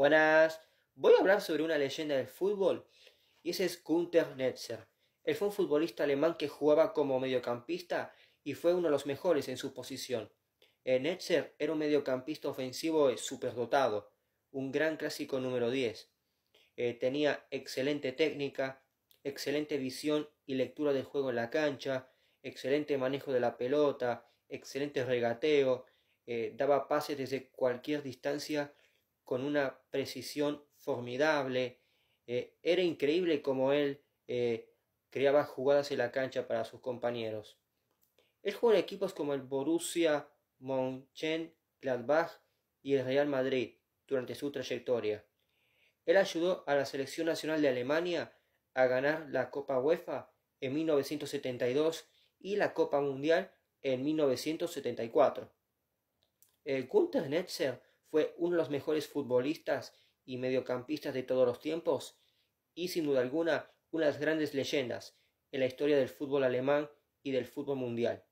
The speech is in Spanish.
Buenas. Voy a hablar sobre una leyenda del fútbol y ese es Gunther Netzer. Él fue un futbolista alemán que jugaba como mediocampista y fue uno de los mejores en su posición. Eh, Netzer era un mediocampista ofensivo eh, superdotado, un gran clásico número 10. Eh, tenía excelente técnica, excelente visión y lectura del juego en la cancha, excelente manejo de la pelota, excelente regateo, daba pases desde cualquier distancia con una precisión formidable. Eh, era increíble como él eh, creaba jugadas en la cancha para sus compañeros. Él jugó en equipos como el Borussia Mönchengladbach y el Real Madrid durante su trayectoria. Él ayudó a la selección nacional de Alemania a ganar la Copa UEFA en 1972 y la Copa Mundial en 1974. El Gunther Netzer fue uno de los mejores futbolistas y mediocampistas de todos los tiempos y sin duda alguna una de las grandes leyendas en la historia del fútbol alemán y del fútbol mundial.